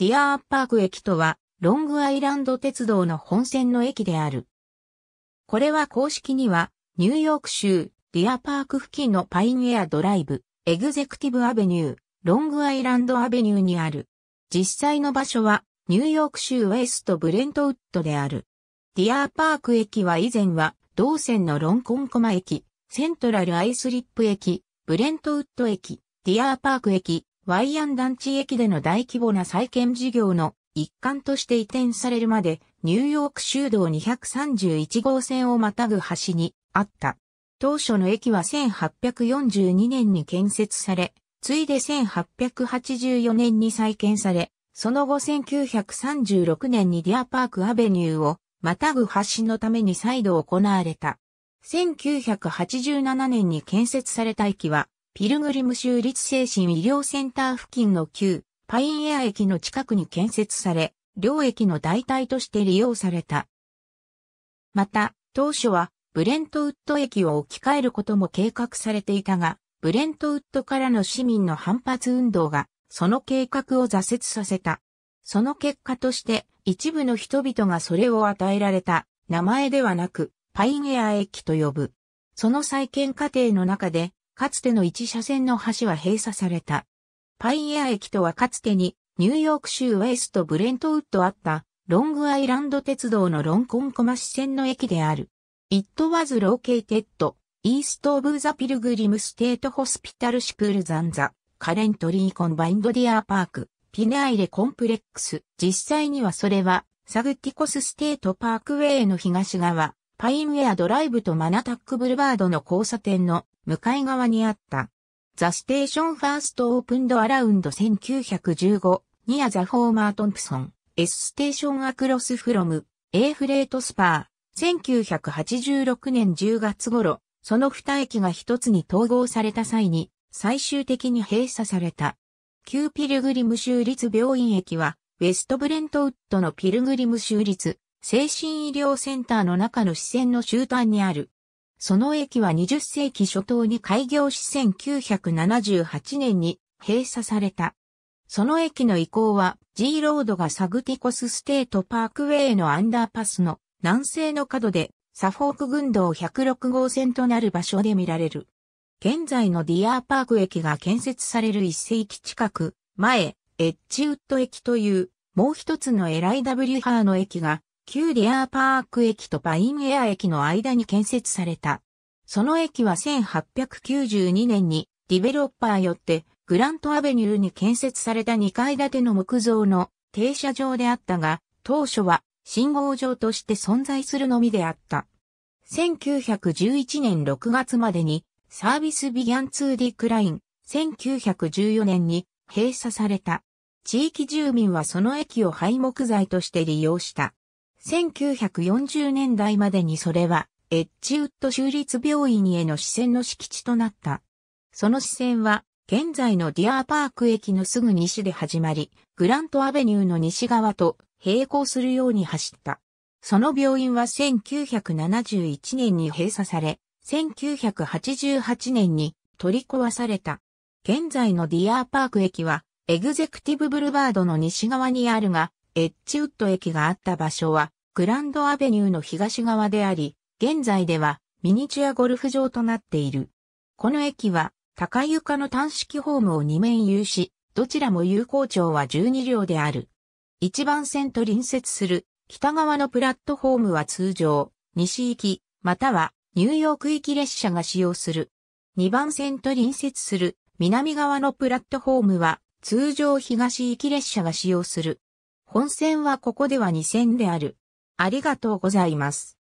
ディアーパーク駅とは、ロングアイランド鉄道の本線の駅である。これは公式には、ニューヨーク州、ディアパーク付近のパインエアドライブ、エグゼクティブアベニュー、ロングアイランドアベニューにある。実際の場所は、ニューヨーク州ウェストブレントウッドである。ディアーパーク駅は以前は、同線のロンコンコマ駅、セントラルアイスリップ駅、ブレントウッド駅、ディアーパーク駅、ワイアン団地駅での大規模な再建事業の一環として移転されるまで、ニューヨーク州道231号線をまたぐ橋にあった。当初の駅は1842年に建設され、ついで1884年に再建され、その後1936年にディアパークアベニューをまたぐ橋のために再度行われた。1987年に建設された駅は、ピルグリム州立精神医療センター付近の旧パインエア駅の近くに建設され、両駅の代替として利用された。また、当初はブレントウッド駅を置き換えることも計画されていたが、ブレントウッドからの市民の反発運動が、その計画を挫折させた。その結果として、一部の人々がそれを与えられた名前ではなく、パインエア駅と呼ぶ。その再建過程の中で、かつての一車線の橋は閉鎖された。パイエア駅とはかつてにニューヨーク州ウェイストブレントウッドあったロングアイランド鉄道のロンコンコマ支線の駅である。It was located east of the Pilgrim State Hospital School than the currently combined deer park イレコンプレックス。実際にはそれはサグティコスステートパークウェイの東側パインウェアドライブとマナタックブルバードの交差点の向かい側にあった。ザ・ステーション・ファースト・オープンド・アラウンド1915ニア・ザ・フォーマー・トンプソン S ステーション・アクロス・フロム A フレート・スパー1986年10月頃その二駅が一つに統合された際に最終的に閉鎖された。旧ピルグリム州立病院駅はウェストブレントウッドのピルグリム州立精神医療センターの中の支線の終端にある。その駅は20世紀初頭に開業し1978年に閉鎖された。その駅の移行は G ロードがサグティコスステートパークウェイのアンダーパスの南西の角でサフォーク群道106号線となる場所で見られる。現在のディアーパーク駅が建設される一世紀近く前、エッジウッド駅というもう一つのエライダ・ブリハーの駅が旧ディアーパーク駅とパインエア駅の間に建設された。その駅は1892年にディベロッパーよってグラントアベニューに建設された2階建ての木造の停車場であったが、当初は信号場として存在するのみであった。1911年6月までにサービスビギャンツーディクライン、1914年に閉鎖された。地域住民はその駅を廃木材として利用した。1940年代までにそれは、エッジウッド州立病院への支線の敷地となった。その支線は、現在のディアーパーク駅のすぐ西で始まり、グラントアベニューの西側と並行するように走った。その病院は1971年に閉鎖され、1988年に取り壊された。現在のディアーパーク駅は、エグゼクティブブルバードの西側にあるが、エッジウッド駅があった場所は、グランドアベニューの東側であり、現在ではミニチュアゴルフ場となっている。この駅は、高床の単式ホームを2面有し、どちらも有効長は12両である。1番線と隣接する北側のプラットホームは通常、西行き、またはニューヨーク行き列車が使用する。2番線と隣接する南側のプラットホームは通常東行き列車が使用する。本線はここでは2戦である。ありがとうございます。